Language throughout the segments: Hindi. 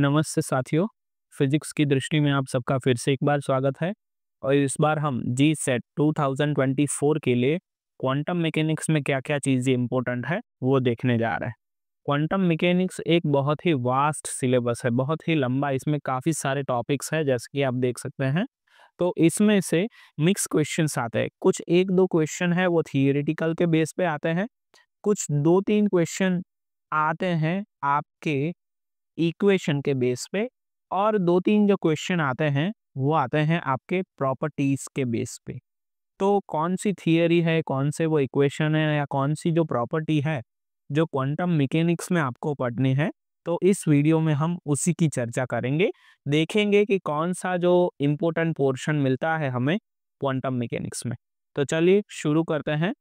नमस्ते साथियों फिजिक्स की दृष्टि में आप सबका फिर से एक बार स्वागत है और इस बार हम जी सेट 2024 के लिए क्वांटम मैकेनिक्स में क्या क्या चीज़ें इंपॉर्टेंट है वो देखने जा रहे हैं क्वांटम मैकेनिक्स एक बहुत ही वास्ट सिलेबस है बहुत ही लंबा इसमें काफ़ी सारे टॉपिक्स हैं जैसे कि आप देख सकते हैं तो इसमें से मिक्स क्वेश्चन आते हैं कुछ एक दो क्वेश्चन है वो थियोरिटिकल के बेस पे आते हैं कुछ दो तीन क्वेश्चन आते हैं आपके इक्वेशन के बेस पे और दो तीन जो क्वेश्चन आते हैं वो आते हैं आपके प्रॉपर्टीज के बेस पे तो कौन सी थियरी है कौन से वो इक्वेशन है या कौन सी जो प्रॉपर्टी है जो क्वांटम मैकेनिक्स में आपको पढ़नी है तो इस वीडियो में हम उसी की चर्चा करेंगे देखेंगे कि कौन सा जो इम्पोर्टेंट पोर्शन मिलता है हमें क्वांटम मैकेनिक्स में तो चलिए शुरू करते हैं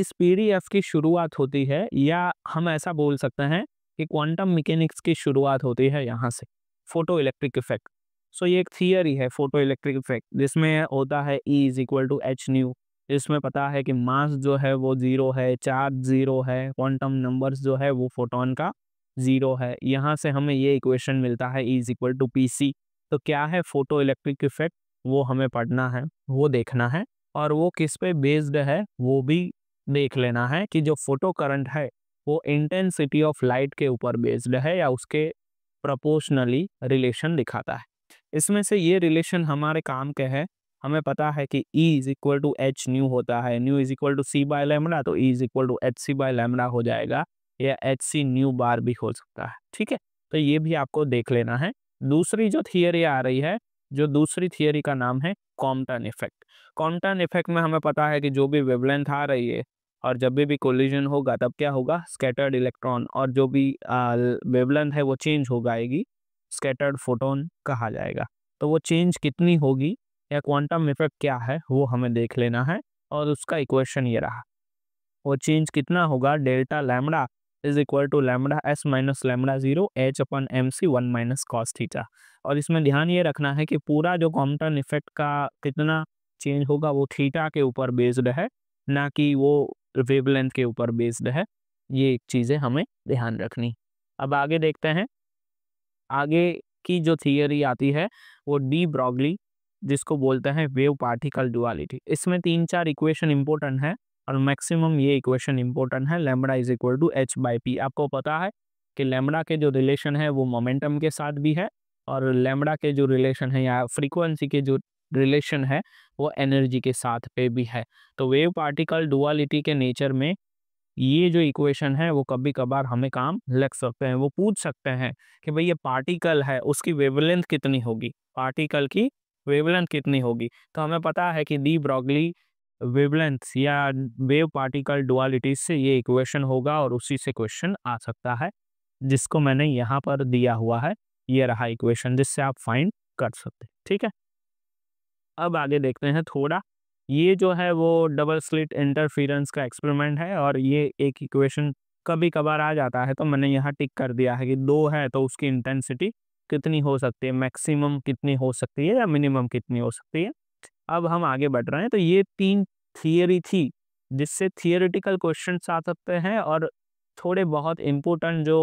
इस पीडीएफ की शुरुआत होती है या हम ऐसा बोल सकते हैं कि क्वांटम मैकेनिक्स की शुरुआत होती है यहाँ से फोटो इलेक्ट्रिक इफेक्ट सो ये एक थियरी है फोटो इलेक्ट्रिक इफेक्ट जिसमें होता है E is equal to H nu जिसमें पता है कि मास जो है वो ज़ीरो है चार्ज ज़ीरो है क्वांटम नंबर्स जो है वो फोटोन का ज़ीरो है यहाँ से हमें ये इक्वेशन मिलता है E is equal to P C तो क्या है फोटो इलेक्ट्रिक इफेक्ट वो हमें पढ़ना है वो देखना है और वो किस पे बेस्ड है वो भी देख लेना है कि जो फोटो करंट है वो इंटेंसिटी ऑफ लाइट के ऊपर बेस्ड है या उसके प्रोपोर्शनली रिलेशन दिखाता है इसमें से ये रिलेशन हमारे काम के है हमें पता है कि E is equal to H nu होता है nu is equal to C by lambda तो E is equal to H C by lambda हो जाएगा या एच सी न्यू बार भी हो सकता है ठीक है तो ये भी आपको देख लेना है दूसरी जो थियोरी आ रही है जो दूसरी थियोरी का नाम है कॉम्पटन इफेक्ट कॉम्पटन इफेक्ट में हमें पता है कि जो भी वेवलेंथ आ रही है और जब भी भी कोलिजन होगा तब क्या होगा स्केटर्ड इलेक्ट्रॉन और जो भी वेवलेंथ है वो चेंज हो जाएगी स्केटर्ड फोटोन कहा जाएगा तो वो चेंज कितनी होगी या क्वांटम इफेक्ट क्या है वो हमें देख लेना है और उसका इक्वेशन ये रहा वो चेंज कितना होगा delta lambda is equal to lambda S minus lambda zero H upon M C one minus cos theta और इसमें ध्यान ये रखना है कि पूरा जो क्वांटम इफेक्ट का कितना चेंज होगा वो थीटा के ऊपर बेस्ड है ना कि वो वेवलेंथ के ऊपर बेस्ड है ये एक चीज़ें हमें ध्यान रखनी अब आगे देखते हैं आगे की जो थियोरी आती है वो डी ब्रॉगली जिसको बोलते हैं वेव पार्टिकल डुअलिटी इसमें तीन चार इक्वेशन इंपॉर्टेंट है और मैक्सिमम ये इक्वेशन इंपॉर्टेंट है lambda is equal to H by P आपको पता है कि लेमड़ा के जो रिलेशन है वो मोमेंटम के साथ भी है और लेमड़ा के जो रिलेशन है या फ्रीक्वेंसी के जो रिलेशन है वो एनर्जी के साथ पे भी है तो वेव पार्टिकल डुअलिटी के नेचर में ये जो इक्वेशन है वो कभी कभार हमें काम लग सकते हैं वो पूछ सकते हैं कि भाई ये पार्टिकल है उसकी वेवलेंथ कितनी होगी पार्टिकल की वेवलेंथ कितनी होगी तो हमें पता है कि दी ब्रॉगली वेवलेंथ या वेव पार्टिकल डुअलिटीज से ये इक्वेशन होगा और उसी से क्वेश्चन आ सकता है जिसको मैंने यहाँ पर दिया हुआ है ये रहा इक्वेशन जिससे आप फाइंड कर सकते ठीक है अब आगे देखते हैं थोड़ा ये जो है वो डबल स्लिट इंटरफेरेंस का एक्सपेरिमेंट है और ये एक इक्वेशन कभी कभार आ जाता है तो मैंने यहाँ टिक कर दिया है कि दो है तो उसकी इंटेंसिटी कितनी हो सकती है मैक्सिमम कितनी हो सकती है या मिनिमम कितनी हो सकती है अब हम आगे बढ़ रहे हैं तो ये तीन थियोरी थी जिससे थियोरिटिकल क्वेश्चन आ सकते हैं और थोड़े बहुत इम्पोर्टेंट जो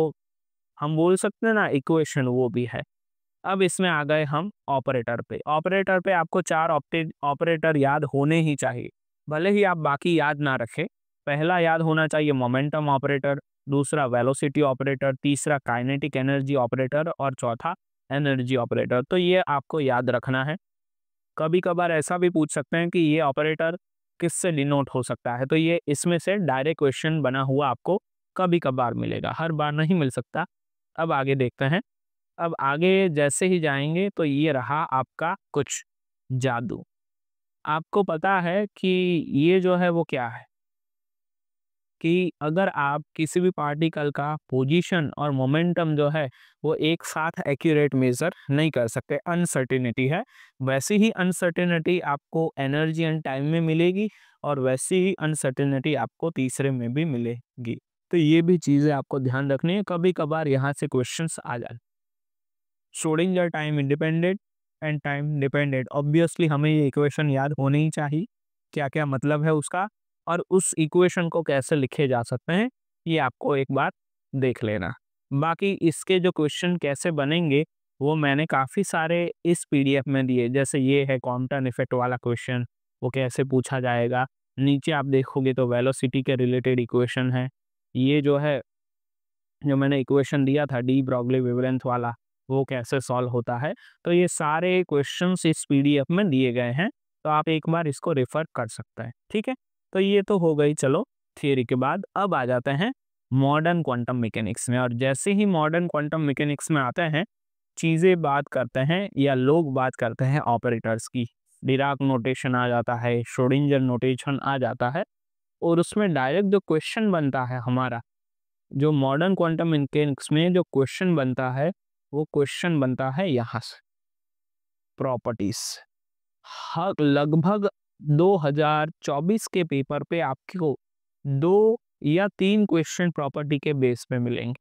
हम बोल सकते हैं ना इक्वेशन वो भी है अब इसमें आ गए हम ऑपरेटर पे ऑपरेटर पे आपको चार ऑपरेटर याद होने ही चाहिए भले ही आप बाकी याद ना रखें पहला याद होना चाहिए मोमेंटम ऑपरेटर दूसरा वेलोसिटी ऑपरेटर तीसरा काइनेटिक एनर्जी ऑपरेटर और चौथा एनर्जी ऑपरेटर तो ये आपको याद रखना है कभी कभार ऐसा भी पूछ सकते हैं कि ये ऑपरेटर किससे डिनोट हो सकता है तो ये इसमें से डायरेक्ट क्वेश्चन बना हुआ आपको कभी कभार मिलेगा हर बार नहीं मिल सकता अब आगे देखते हैं अब आगे जैसे ही जाएंगे तो ये रहा आपका कुछ जादू आपको पता है कि ये जो है वो क्या है कि अगर आप किसी भी पार्टिकल का पोजीशन और मोमेंटम जो है वो एक साथ एक्यूरेट मेज़र नहीं कर सकते अनसर्टिनिटी है वैसी ही अनसर्टिनिटी आपको एनर्जी एंड टाइम में मिलेगी और वैसी ही अनसर्टेनिटी आपको तीसरे में भी मिलेगी तो ये भी चीज़ें आपको ध्यान रखनी है कभी कभार यहाँ से क्वेश्चंस आ जाते Schrodinger time independent and time dependent obviously हमें ये इक्वेशन याद होनी ही चाहिए क्या क्या मतलब है उसका और उस इक्वेशन को कैसे लिखे जा सकते हैं ये आपको एक बार देख लेना बाकी इसके जो क्वेश्चन कैसे बनेंगे वो मैंने काफ़ी सारे इस पीडीएफ में दिए जैसे ये है कॉम्पटन इफेक्ट वाला क्वेश्चन वो कैसे पूछा जाएगा नीचे आप देखोगे तो वेलोसिटी के रिलेटेड इक्वेशन है ये जो है जो मैंने इक्वेशन दिया था डी ब्रॉगले वेवलेंथ वाला वो कैसे सॉल्व होता है तो ये सारे क्वेश्चन इस पी में दिए गए हैं तो आप एक बार इसको रेफर कर सकते हैं ठीक है तो ये तो हो गई चलो थियोरी के बाद अब आ जाते हैं मॉडर्न क्वांटम मैकेनिक्स में और जैसे ही मॉडर्न क्वांटम मैकेनिक्स में आते हैं चीज़ें बात करते हैं या लोग बात करते हैं ऑपरेटर्स की डिराक नोटेशन आ जाता है शोडिंजर नोटेशन आ जाता है और उसमें डायरेक्ट जो क्वेश्चन बनता है हमारा जो मॉडर्न क्वांटम मैकेनिक्स में जो क्वेश्चन बनता है वो क्वेश्चन बनता है यहाँ से प्रॉपर्टीज हाँ, लगभग 2024 के पेपर पे आपको दो या तीन क्वेश्चन प्रॉपर्टी के बेस पे मिलेंगे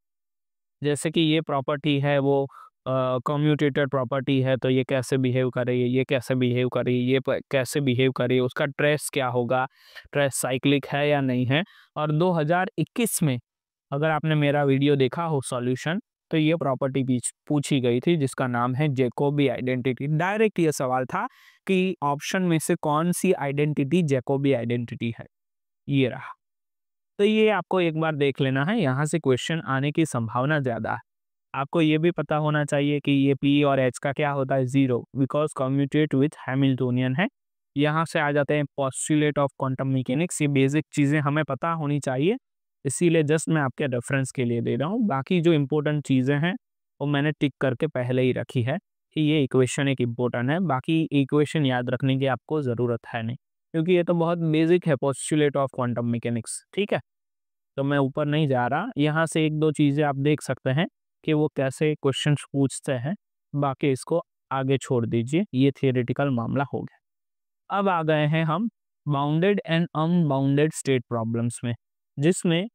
जैसे कि ये प्रॉपर्टी है वो कम्यूटेटर uh, प्रॉपर्टी है तो ये कैसे बिहेव करे ये कैसे बिहेव करेगी ये कैसे बिहेव करेगी उसका ट्रेस क्या होगा ट्रेस साइक्लिक है या नहीं है और 2021 में अगर आपने मेरा वीडियो देखा हो सॉल्यूशन तो ये प्रॉपर्टी पूछी गई थी जिसका नाम है जेकोबी आइडेंटिटी डायरेक्ट ये सवाल था कि ऑप्शन में से कौन सी आइडेंटिटी जेकोबी आइडेंटिटी है ये रहा तो ये आपको एक बार देख लेना है यहाँ से क्वेश्चन आने की संभावना ज़्यादा है आपको ये भी पता होना चाहिए कि ये पी और एच का क्या होता है zero because commutate with Hamiltonian है यहाँ से आ जाते हैं पॉस्टुलेट ऑफ क्वांटम मैकेनिक्स ये बेसिक चीज़ें हमें पता होनी चाहिए इसीलिए जस्ट मैं आपके रेफरेंस के लिए दे रहा हूँ बाकी जो इम्पोर्टेंट चीज़ें हैं वो मैंने टिक करके पहले ही रखी है कि ये इक्वेशन एक इम्पोर्टेंट है बाकी इक्वेशन याद रखने की आपको ज़रूरत है नहीं क्योंकि ये तो बहुत बेसिक है पॉस्टुलेट ऑफ क्वांटम मैकेनिक्स ठीक है तो मैं ऊपर नहीं जा रहा यहाँ से एक दो चीज़ें आप देख सकते हैं कि वो कैसे क्वेश्चन पूछते हैं बाकी इसको आगे छोड़ दीजिए ये थियोरिटिकल मामला हो गया अब आ गए हैं हम bounded and unbounded state problems में जिसमें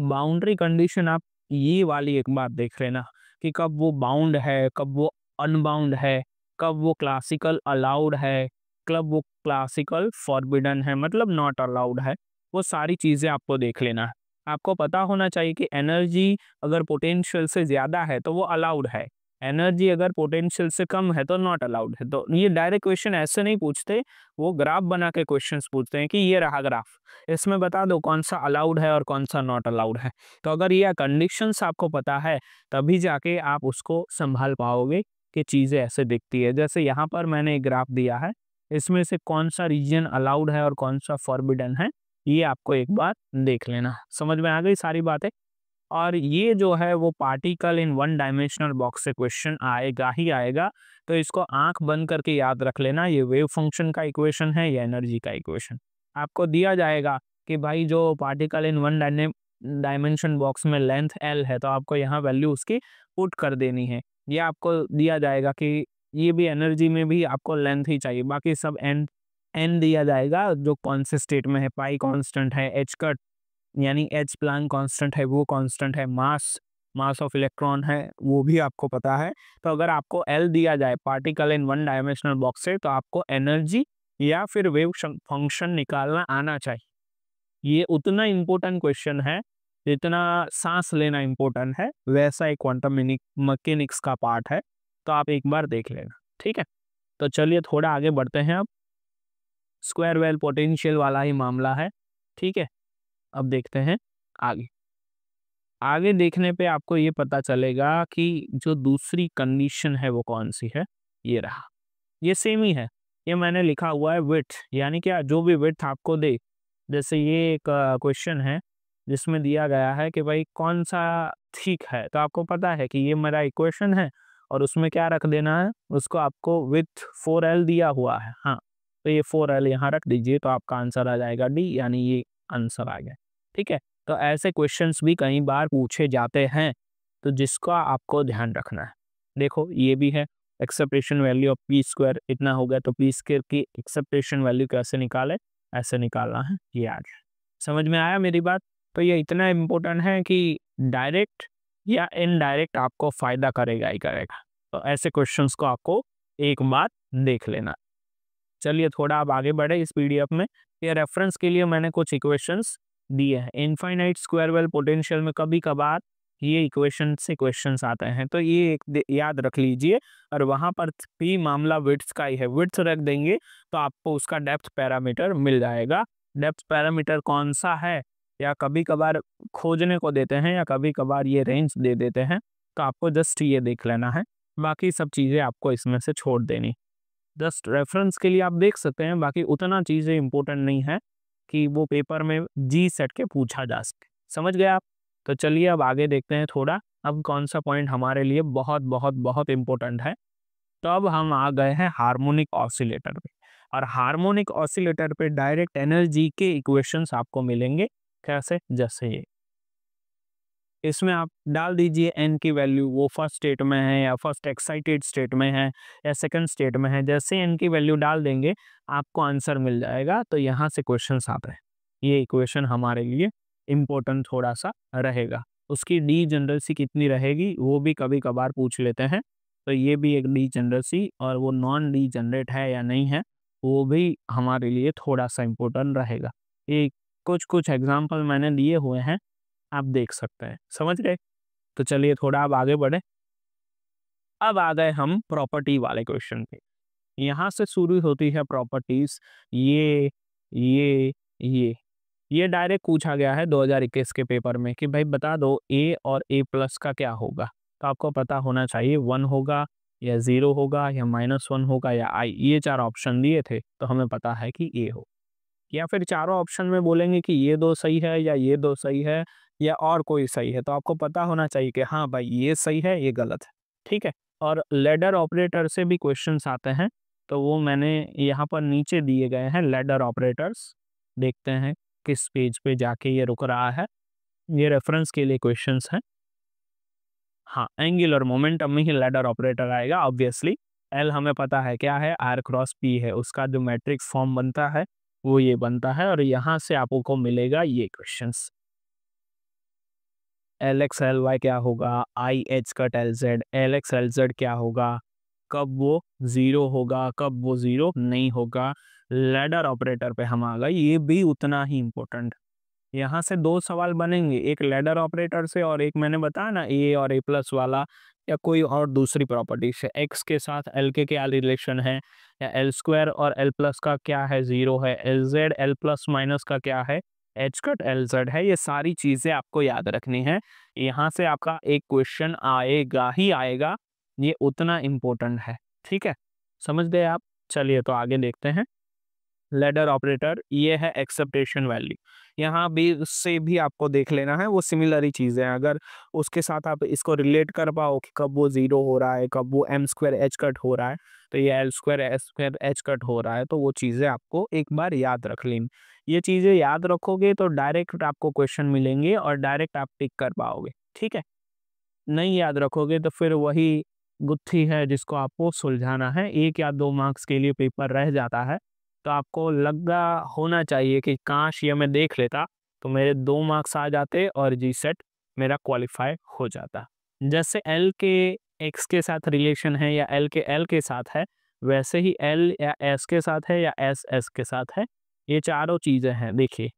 बाउंड्री कंडीशन आप ये वाली एक बार देख लेना कि कब वो बाउंड है कब वो अनबाउंड है कब वो क्लासिकल अलाउड है कब वो क्लासिकल फॉरबिडन है मतलब नॉट अलाउड है वो सारी चीज़ें आपको देख लेना है आपको पता होना चाहिए कि एनर्जी अगर पोटेंशियल से ज़्यादा है तो वो अलाउड है एनर्जी अगर पोटेंशियल से कम है तो नॉट अलाउड है तो ये डायरेक्ट क्वेश्चन ऐसे नहीं पूछते वो ग्राफ बना के क्वेश्चन पूछते हैं कि ये रहा ग्राफ इसमें बता दो कौन सा अलाउड है और कौन सा नॉट अलाउड है तो अगर ये कंडीशन आपको पता है तभी जाके आप उसको संभाल पाओगे कि चीज़ें ऐसे दिखती है जैसे यहाँ पर मैंने एक ग्राफ दिया है इसमें से कौन सा रीजन अलाउड है और कौन सा फॉरबिडन है ये आपको एक बार देख लेना समझ में आ गई सारी बातें और ये जो है वो particle in one dimensional box से क्वेश्चन आएगा ही आएगा तो इसको आंख बंद करके याद रख लेना ये वेव फंक्शन का इक्वेशन है या एनर्जी का इक्वेशन आपको दिया जाएगा कि भाई जो particle in one dimension box में लेंथ एल है तो आपको यहाँ वैल्यू उसकी पुट कर देनी है ये आपको दिया जाएगा कि ये भी एनर्जी में भी आपको लेंथ ही चाहिए बाकी सब एन एन दिया जाएगा जो कौन से स्टेट में है पाई कांस्टेंट है एच कट यानी एच प्लान कांस्टेंट है वो कांस्टेंट है मास मास ऑफ इलेक्ट्रॉन है वो भी आपको पता है तो अगर आपको एल दिया जाए particle in one dimensional box से तो आपको एनर्जी या फिर वेव फंक्शन निकालना आना चाहिए ये उतना इम्पोर्टेंट क्वेश्चन है जितना सांस लेना इम्पोर्टेंट है वैसा एक क्वांटम मकेनिक्स का पार्ट है तो आप एक बार देख लेना ठीक है तो चलिए थोड़ा आगे बढ़ते हैं अब स्क्वायर वेल पोटेंशियल वाला ही मामला है ठीक है अब देखते हैं आगे आगे देखने पे आपको ये पता चलेगा कि जो दूसरी कंडीशन है वो कौन सी है ये रहा ये सेम ही है ये मैंने लिखा हुआ है विथ यानी क्या जो भी विथ आपको दे जैसे ये एक क्वेश्चन है जिसमें दिया गया है कि भाई कौन सा ठीक है तो आपको पता है कि ये मेरा इक्वेशन है और उसमें क्या रख देना है उसको आपको विथ फोर एल दिया हुआ है हाँ तो ये फोर एल यहाँ रख दीजिए तो आपका आंसर आ जाएगा डी यानी ये आंसर आ गया ठीक है तो ऐसे क्वेश्चंस भी कई बार पूछे जाते हैं तो जिसका आपको ध्यान रखना है देखो ये भी है expectation value of P square इतना हो गया तो पी स्क्वायर की एक्सेप्टेशन वैल्यू कैसे निकाले ऐसे निकालना है ये आ गया समझ में आया मेरी बात तो ये इतना इम्पोर्टेंट है कि डायरेक्ट या इनडायरेक्ट आपको फ़ायदा करेगा ही करेगा तो ऐसे क्वेश्चन को आपको एक बार देख लेना चलिए थोड़ा आप आगे बढ़े इस एफ में ये रेफरेंस के लिए मैंने कुछ इक्वेशंस दिया है इनफाइनाइट स्क्वायर वेल पोटेंशियल में कभी कभार ये इक्वेशन से क्वेश्चन आते हैं तो ये एक याद रख लीजिए और वहाँ पर भी मामला विट्स का ही है विट्स रख देंगे तो आपको उसका डेप्थ पैरामीटर मिल जाएगा डेप्थ पैरामीटर कौन सा है या कभी कभार खोजने को देते हैं या कभी कभार ये रेंज दे देते हैं तो आपको जस्ट ये देख लेना है बाकी सब चीज़ें आपको इसमें से छोड़ देनी जस्ट रेफरेंस के लिए आप देख सकते हैं बाकी उतना चीज़ें इंपॉर्टेंट नहीं है कि वो पेपर में जी सेट के पूछा जा सके समझ गए आप तो चलिए अब आगे देखते हैं थोड़ा अब कौन सा पॉइंट हमारे लिए बहुत बहुत बहुत इम्पोर्टेंट है तो अब हम आ गए हैं हार्मोनिक ऑसिलेटर पे और हार्मोनिक ऑसिलेटर पे डायरेक्ट एनर्जी के इक्वेशंस आपको मिलेंगे कैसे जैसे ये इसमें आप डाल दीजिए एन की वैल्यू वो फर्स्ट स्टेट में है या फर्स्ट एक्साइटेड स्टेट में है या सेकंड स्टेट में है जैसे एन की वैल्यू डाल देंगे आपको आंसर मिल जाएगा तो यहाँ से क्वेश्चन आप रहे ये इक्वेशन हमारे लिए इम्पोर्टेंट थोड़ा सा रहेगा उसकी डी जनरल सी कितनी रहेगी वो भी कभी कभार पूछ लेते हैं तो ये भी एक डी जनरल सी और वो नॉन डी जनरेट है या नहीं है वो भी हमारे लिए थोड़ा सा इम्पोर्टेंट रहेगा ये कुछ कुछ एग्जाम्पल मैंने लिए हुए हैं आप देख सकते हैं समझ रहे तो चलिए थोड़ा आप आगे बढ़े अब आ गए हम प्रॉपर्टी वाले क्वेश्चन पे यहाँ से शुरू होती है प्रॉपर्टीज ये ये ये ये डायरेक्ट पूछा गया है 2021 के पेपर में कि भाई बता दो ए और ए प्लस का क्या होगा तो आपको पता होना चाहिए वन होगा या जीरो होगा या माइनस वन होगा या आई ये चार ऑप्शन दिए थे तो हमें पता है कि ए हो या फिर चारों ऑप्शन में बोलेंगे कि ये दो सही है या ये दो सही है या और कोई सही है तो आपको पता होना चाहिए कि हाँ भाई ये सही है ये गलत है ठीक है और लेडर ऑपरेटर से भी क्वेश्चन आते हैं तो वो मैंने यहाँ पर नीचे दिए गए हैं लेडर ऑपरेटर्स देखते हैं किस पेज पे जाके ये रुक रहा है ये रेफरेंस के लिए क्वेश्चन है हाँ एंगल और मोमेंटम में ही लेडर ऑपरेटर आएगा ऑब्वियसली एल हमें पता है क्या है आर क्रॉस पी है उसका जो मैट्रिक फॉर्म बनता है वो ये बनता है और यहाँ से आपको मिलेगा ये questions L X L Y क्या होगा I H cut L Z L X L Z क्या होगा कब वो ज़ीरो होगा कब वो ज़ीरो नहीं होगा लेडर ऑपरेटर पे हम आ गए ये भी उतना ही इम्पोर्टेंट यहाँ से दो सवाल बनेंगे एक लेडर ऑपरेटर से और एक मैंने बताया ना ए और ए प्लस वाला या कोई और दूसरी प्रॉपर्टी से एक्स के साथ एल के क्या रिलेशन है या एल स्क्वायर और एल प्लस का क्या है ज़ीरो है L Z L plus minus का क्या है एच कट एल जेड है ये सारी चीजें आपको याद रखनी है यहाँ से आपका एक क्वेश्चन आएगा ही आएगा ये उतना इम्पोर्टेंट है ठीक है समझ गए आप चलिए तो आगे देखते हैं लेडर ऑपरेटर ये है एक्सेप्टेशन वैल्यू यहाँ भी से भी आपको देख लेना है वो सिमिलर ही चीज़ें हैं अगर उसके साथ आप इसको रिलेट कर पाओ कि कब वो ज़ीरो हो रहा है कब वो एम स्क्वायर एच कट हो रहा है तो ये L square S square H cut हो रहा है तो वो चीज़ें आपको एक बार याद रख लेनी ये चीज़ें याद रखोगे तो डायरेक्ट आपको क्वेश्चन मिलेंगे और डायरेक्ट आप टिक कर पाओगे ठीक है नहीं याद रखोगे तो फिर वही गुत्थी है जिसको आपको सुलझाना है एक या दो मार्क्स के लिए पेपर रह जाता है तो आपको लगा होना चाहिए कि काश ये मैं देख लेता तो मेरे दो मार्क्स आ जाते और जी सेट मेरा क्वालिफाई हो जाता जैसे एल के एक्स के साथ रिलेशन है या एल के एल के साथ है वैसे ही एल या एस के साथ है या एस एस के साथ है ये चारों चीज़ें हैं देखिए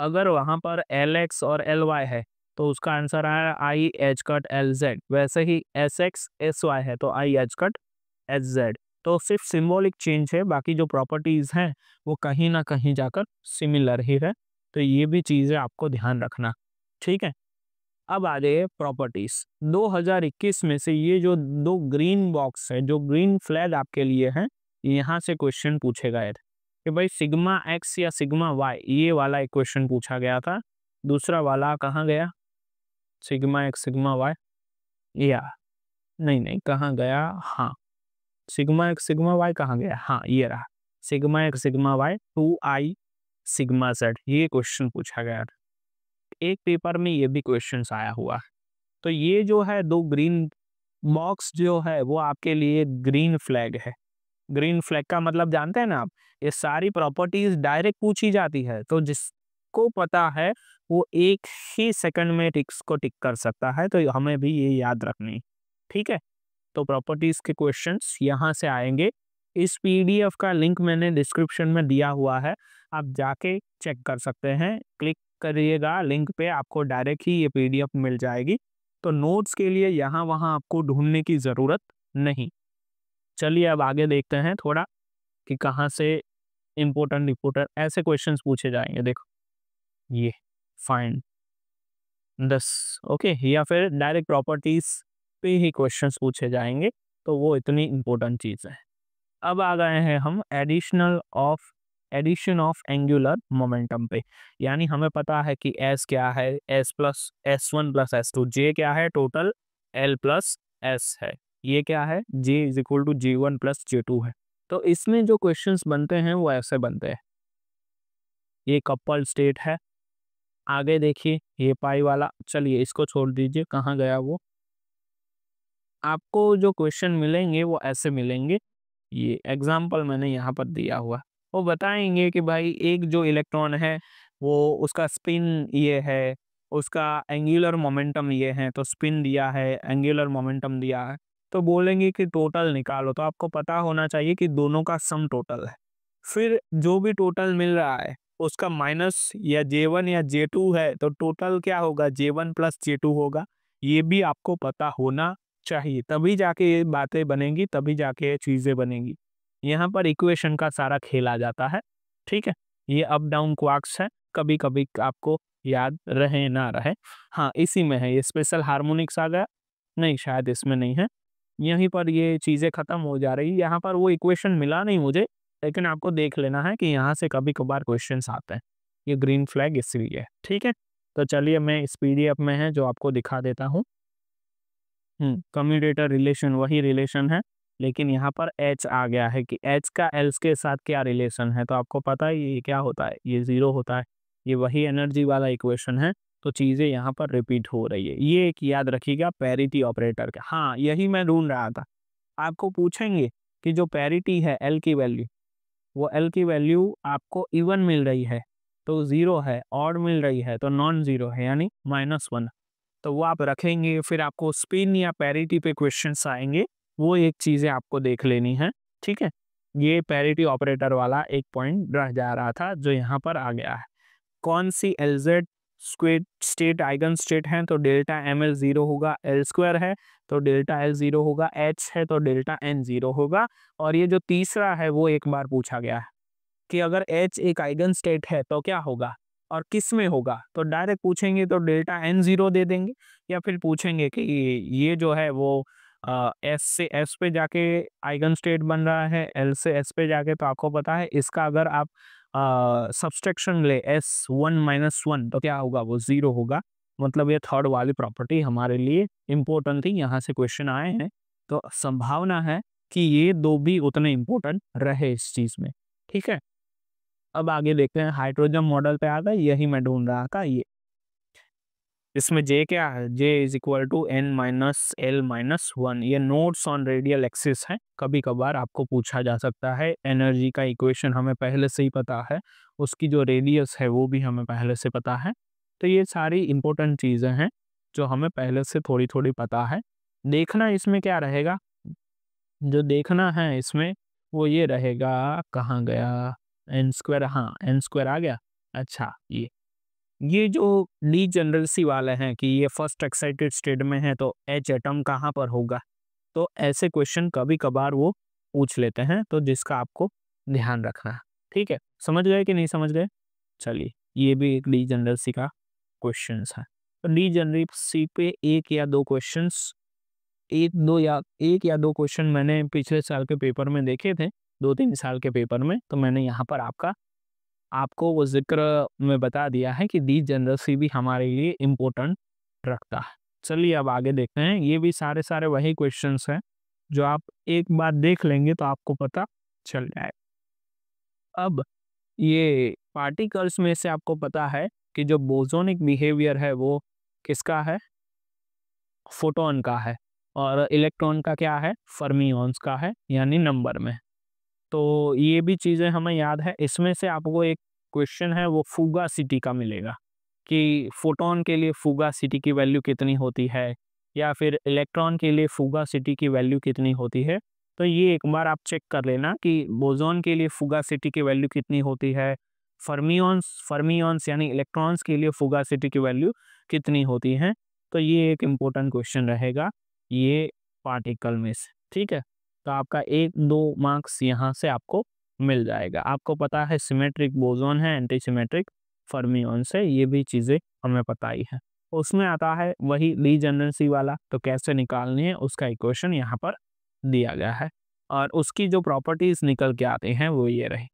अगर वहां पर एल एक्स और एल वाई है तो उसका आंसर आया I H cut L Z वैसे ही एस एक्स एस वाई है तो I H cut H Z तो सिर्फ सिम्बोलिक चेंज है बाकी जो प्रॉपर्टीज़ हैं वो कहीं ना कहीं जाकर सिमिलर ही है तो ये भी चीज है आपको ध्यान रखना ठीक है अब आ जाइए प्रॉपर्टीज 2021 में से ये जो दो ग्रीन बॉक्स है जो ग्रीन फ्लैग आपके लिए है यहाँ से क्वेश्चन पूछे गए थे कि भाई सिग्मा एक्स या सिग्मा वाई ये वाला इक्वेशन पूछा गया था दूसरा वाला कहाँ गया सिग्मा एक्स सिग्मा वाई या नहीं नहीं कहाँ गया हाँ सिग्मा एक्स सिग्मा वाई कहाँ गया हाँ ये रहा sigma X sigma Y two I sigma Z ये क्वेश्चन पूछा गया था एक पेपर में ये भी क्वेश्चन आया हुआ है तो ये जो है दो ग्रीन बॉक्स जो है वो आपके लिए ग्रीन फ्लैग है ग्रीन फ्लैग का मतलब जानते हैं ना आप ये सारी प्रॉपर्टीज डायरेक्ट पूछी जाती है तो जिसको पता है वो एक ही सेकंड में टिक्स को टिक कर सकता है तो हमें भी ये याद रखनी ठीक है तो प्रॉपर्टीज के क्वेश्चंस यहाँ से आएंगे इस पीडीएफ का लिंक मैंने डिस्क्रिप्शन में दिया हुआ है आप जाके चेक कर सकते हैं क्लिक करिएगा लिंक पे आपको डायरेक्ट ही ये पीडीएफ मिल जाएगी तो नोट्स के लिए यहाँ वहाँ आपको ढूंढने की ज़रूरत नहीं चलिए अब आगे देखते हैं थोड़ा कि कहाँ से इम्पोर्टेंट इम्पोर्टेंट ऐसे क्वेश्चंस पूछे जाएंगे देखो ये फाइन दस ओके या फिर डायरेक्ट प्रॉपर्टीज पे ही क्वेश्चंस पूछे जाएंगे तो वो इतनी इम्पोर्टेंट चीज़ है अब आ गए हैं हम additional of addition of angular momentum पे यानी हमें पता है कि एस क्या है S plus S one plus S two J क्या है टोटल एल प्लस एस है ये क्या है J is equal to J one plus J two है तो इसमें जो क्वेश्चंस बनते हैं वो ऐसे बनते हैं ये कपल स्टेट है आगे देखिए ये पाई वाला चलिए इसको छोड़ दीजिए कहाँ गया वो आपको जो क्वेश्चन मिलेंगे वो ऐसे मिलेंगे ये एग्जाम्पल मैंने यहाँ पर दिया हुआ वो बताएंगे कि भाई एक जो इलेक्ट्रॉन है वो उसका स्पिन ये है उसका एंगुलर मोमेंटम ये है तो स्पिन दिया है एंगुलर मोमेंटम दिया है तो बोलेंगे कि टोटल निकालो तो आपको पता होना चाहिए कि दोनों का सम टोटल है फिर जो भी टोटल मिल रहा है उसका माइनस या जे वन या जे टू है तो टोटल क्या होगा J one plus J two होगा ये भी आपको पता होना चाहिए तभी जाके ये बातें बनेंगी तभी जाके ये चीज़ें बनेंगी यहाँ पर इक्वेशन का सारा खेला जाता है ठीक है ये अप डाउन क्वार्क्स है कभी कभी आपको याद रहे ना रहे हाँ इसी में है ये स्पेशल हारमोनिक्स आ गया नहीं शायद इसमें नहीं है यहीं पर ये चीज़ें ख़त्म हो जा रही है यहाँ पर वो इक्वेशन मिला नहीं मुझे लेकिन आपको देख लेना है कि यहाँ से कभी कभार क्वेश्चन आते हैं ये ग्रीन फ्लैग इसलिए ठीक है तो चलिए मैं इस पी में है जो आपको दिखा देता हूँ हम्म, कम्यूटेटर रिलेशन वही रिलेशन है लेकिन यहाँ पर एच आ गया है कि एच का एल्स के साथ क्या रिलेशन है तो आपको पता है ये क्या होता है ये ज़ीरो होता है ये वही एनर्जी वाला इक्वेशन है तो चीज़ें यहाँ पर रिपीट हो रही है ये एक याद रखिएगा पैरिटी ऑपरेटर का हाँ यही मैं ढूंढ रहा था आपको पूछेंगे कि जो पैरिटी है एल की वैल्यू वो एल की वैल्यू आपको इवन मिल रही है तो ज़ीरो है और मिल रही है तो नॉन ज़ीरो है यानी माइनस वन तो वो आप रखेंगे फिर आपको स्पिन या पैरिटी पे क्वेश्चन आएंगे वो एक चीज़ें आपको देख लेनी है ठीक है ये पैरिटी ऑपरेटर वाला एक पॉइंट रह जा रहा था जो यहाँ पर आ गया है कौन सी L Z square state eigen state हैं तो डेल्टा एम एल जीरो होगा एल स्क्वायर है तो डेल्टा एल जीरो होगा एच है तो डेल्टा एन जीरो होगा और ये जो तीसरा है वो एक बार पूछा गया है कि अगर एच एक आइगन स्टेट है तो क्या होगा और किस में होगा तो डायरेक्ट पूछेंगे तो डेल्टा एन जीरो दे देंगे या फिर पूछेंगे कि ये जो है वो एस से एस पे जाके आइगन स्टेट बन रहा है एल से एस पे जाके तो आपको पता है इसका अगर आप सब्सट्रेक्शन ले एस वन माइनस वन तो क्या होगा वो ज़ीरो होगा मतलब ये थर्ड वाली प्रॉपर्टी हमारे लिए इम्पोर्टेंट थी यहाँ से क्वेश्चन आए हैं तो संभावना है कि ये दो भी उतने इम्पोर्टेंट रहे इस चीज़ में ठीक है अब आगे देखते हैं हाइड्रोजन मॉडल पे आता है यही मैं ढूंढ रहा था ये इसमें जे क्या है J is equal to N minus L minus one ये नोट्स ऑन रेडियल एक्सिस हैं कभी कभार आपको पूछा जा सकता है एनर्जी का इक्वेशन हमें पहले से ही पता है उसकी जो रेडियस है वो भी हमें पहले से पता है तो ये सारी इंपॉर्टेंट चीज़ें हैं जो हमें पहले से थोड़ी थोड़ी पता है देखना इसमें क्या रहेगा जो देखना है इसमें वो ये रहेगा कहाँ गया एन स्क्वायर हाँ एन स्क्वायर आ गया अच्छा ये ये जो डी जनरलसी वाले हैं कि ये फर्स्ट एक्साइटेड स्टेट में है तो एच एटम कहाँ पर होगा तो ऐसे क्वेश्चन कभी कभार वो पूछ लेते हैं तो जिसका आपको ध्यान रखना है ठीक है समझ गए कि नहीं समझ गए चलिए ये भी एक डी जनरलसी का क्वेश्चन है तो डी जनरलसी पे एक या दो क्वेश्चन एक दो या एक या दो क्वेश्चन मैंने पिछले साल के पेपर में देखे थे दो तीन साल के पेपर में तो मैंने यहाँ पर आपका आपको वो जिक्र में बता दिया है कि डी जनरसी भी हमारे लिए इम्पोर्टेंट रखता है चलिए अब आगे देखते हैं ये भी सारे सारे वही क्वेश्चन हैं जो आप एक बार देख लेंगे तो आपको पता चल जाएगा अब ये पार्टिकल्स में से आपको पता है कि जो बोजोनिक बिहेवियर है वो किसका है फोटोन का है और इलेक्ट्रॉन का क्या है फर्मी का है यानी नंबर में तो ये भी चीज़ें हमें याद है इसमें से आपको एक क्वेश्चन है वो फूगा सिटी का मिलेगा कि फोटोन के लिए फूगा सिटी की वैल्यू कितनी होती है या फिर इलेक्ट्रॉन के लिए फूगा सिटी की वैल्यू कितनी होती है तो ये एक बार आप चेक कर लेना कि बोजोन के लिए फूगा सिटी की वैल्यू कितनी होती है फर्मियंस फर्मियंस यानी इलेक्ट्रॉन्स के लिए फूगा सिटी की वैल्यू कितनी होती है तो ये एक इम्पोर्टेंट क्वेश्चन रहेगा ये पार्टिकल में से ठीक है तो आपका एक दो मार्क्स यहाँ से आपको मिल जाएगा आपको पता है सिमेट्रिक बोजोन है एंटी सिमेट्रिक फर्मियोन से ये भी चीज़ें हमें पता ही है उसमें आता है वही डी वाला तो कैसे निकालनी है उसका इक्वेशन यहाँ पर दिया गया है और उसकी जो प्रॉपर्टीज निकल के आते हैं वो ये रही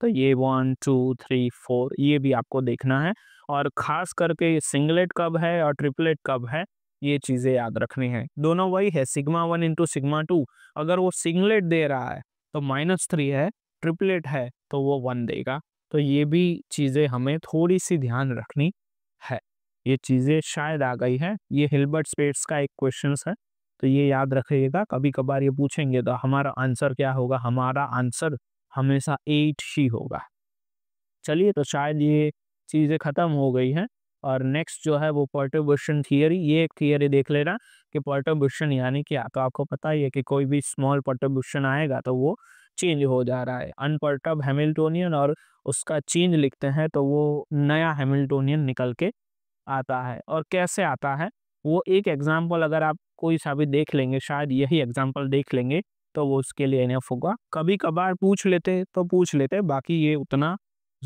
तो ये वन टू थ्री फोर ये भी आपको देखना है और ख़ास करके सिंगलेट कब है और ट्रिपलेट कब है ये चीजें याद रखनी है दोनों वही है sigma one into sigma two अगर वो सिंगलेट दे रहा है तो माइनस थ्री है ट्रिपलेट है तो वो वन देगा तो ये भी चीजें हमें थोड़ी सी ध्यान रखनी है ये चीजें शायद आ गई है ये हिलबर्ट स्पेट्स का एक क्वेश्चन है तो ये याद रखिएगा कभी कभार ये पूछेंगे तो हमारा आंसर क्या होगा हमारा आंसर हमेशा एट ही होगा चलिए तो शायद ये चीज़ें ख़त्म हो गई हैं और नेक्स्ट जो है वो पॉर्टर थियोरी थियरी ये एक थियरी देख लेना कि पॉर्टर यानी कि आपको तो आपको पता ही है कि कोई भी स्मॉल पॉर्टर आएगा तो वो चेंज हो जा रहा है अनपर्टब हेमिल्टोनियन और उसका चेंज लिखते हैं तो वो नया हेमिल्टोनियन निकल के आता है और कैसे आता है वो एक एग्जाम्पल अगर आप कोई सा भी देख लेंगे शायद यही एग्जाम्पल देख लेंगे तो वो उसके लिए इनफ होगा कभी कभार पूछ लेते तो पूछ लेते बाकी ये उतना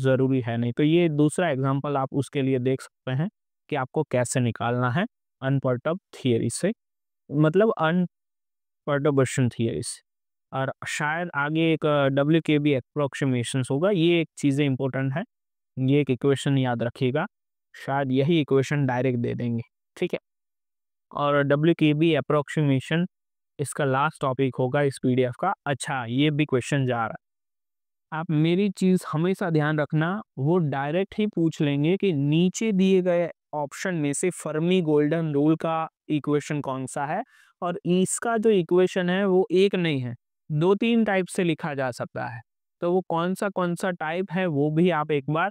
ज़रूरी है नहीं तो ये दूसरा एग्जाम्पल आप उसके लिए देख सकते हैं कि आपको कैसे निकालना है अनपर्टब थियरी से मतलब अनपर्टबेशन थियरी से और शायद आगे एक डब्ल्यू के बी अप्रोक्सीमेशन होगा ये एक चीज़ें इंपॉर्टेंट है ये एक इक्वेशन याद रखिएगा शायद यही इक्वेशन डायरेक्ट दे देंगे ठीक है और डब्ल्यू के बी अप्रोक्सीमेशन इसका लास्ट टॉपिक होगा इस पीडीएफ का अच्छा ये भी क्वेश्चन जा रहा है आप मेरी चीज हमेशा ध्यान रखना वो डायरेक्ट ही पूछ लेंगे कि नीचे दिए गए ऑप्शन में से फर्मी गोल्डन रूल का इक्वेशन कौन सा है और इसका जो इक्वेशन है वो एक नहीं है दो तीन टाइप से लिखा जा सकता है तो वो कौन सा कौन सा टाइप है वो भी आप एक बार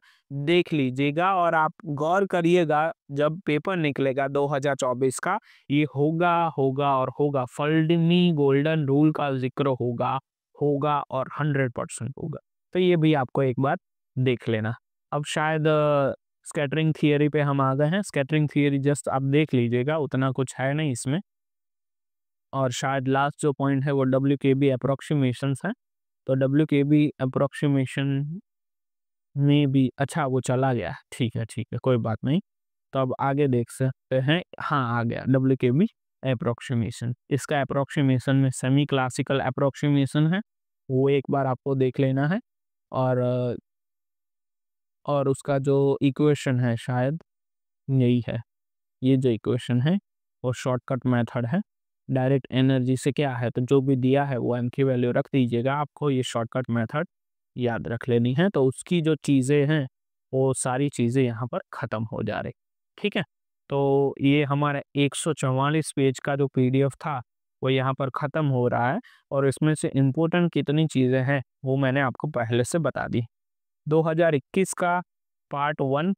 देख लीजिएगा और आप गौर करिएगा जब पेपर निकलेगा 2024 का ये होगा होगा और होगा फल्डनी गोल्डन रूल का जिक्र होगा होगा और हंड्रेड परसेंट होगा तो ये भी आपको एक बार देख लेना अब शायद स्कैटरिंग थियरी पे हम आ गए हैं स्कैटरिंग थियरी जस्ट आप देख लीजिएगा उतना कुछ है नहीं इसमें और शायद लास्ट जो पॉइंट है वो डब्ल्यू के बी अप्रोक्सीमेशन है तो डब्ल्यू के बी अप्रोक्सीमेशन में भी अच्छा वो चला गया ठीक है ठीक है कोई बात नहीं तो अब आगे देख सकते हैं हाँ आ गया डब्ल्यू के बी अप्रोक्सीमेशन इसका अप्रोक्सीमेशन में सेमी क्लासिकल अप्रोक्सीमेशन है वो एक बार आपको देख लेना है और और उसका जो इक्वेशन है शायद यही है ये जो इक्वेशन है वो शॉर्टकट मेथड है डायरेक्ट एनर्जी से क्या है तो जो भी दिया है वो एम की वैल्यू रख दीजिएगा आपको ये शॉर्टकट मेथड याद रख लेनी है तो उसकी जो चीज़ें हैं वो सारी चीज़ें यहाँ पर ख़त्म हो जा रही ठीक है तो ये हमारा एक पेज का जो पी था वो यहाँ पर ख़त्म हो रहा है और इसमें से इम्पोर्टेंट कितनी चीज़ें हैं वो मैंने आपको पहले से बता दी 2021 का पार्ट वन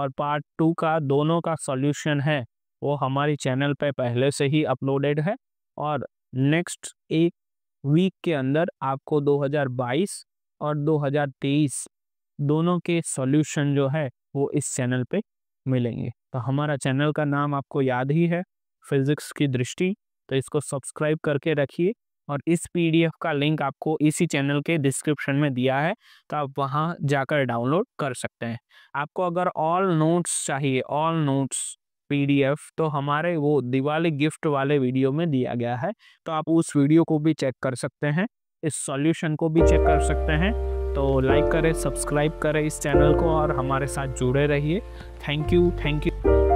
और पार्ट टू का दोनों का सॉल्यूशन है वो हमारे चैनल पे पहले से ही अपलोडेड है और नेक्स्ट एक वीक के अंदर आपको 2022 और 2023 दोनों के सॉल्यूशन जो है वो इस चैनल पे मिलेंगे तो हमारा चैनल का नाम आपको याद ही है फिजिक्स की दृष्टि तो इसको सब्सक्राइब करके रखिए और इस पीडीएफ का लिंक आपको इसी चैनल के डिस्क्रिप्शन में दिया है तो आप वहाँ जाकर डाउनलोड कर सकते हैं आपको अगर ऑल नोट्स चाहिए ऑल नोट्स पीडीएफ तो हमारे वो दिवाली गिफ्ट वाले वीडियो में दिया गया है तो आप उस वीडियो को भी चेक कर सकते हैं इस सॉल्यूशन को भी चेक कर सकते हैं तो लाइक करें सब्सक्राइब करें इस चैनल को और हमारे साथ जुड़े रहिए थैंक यू थैंक यू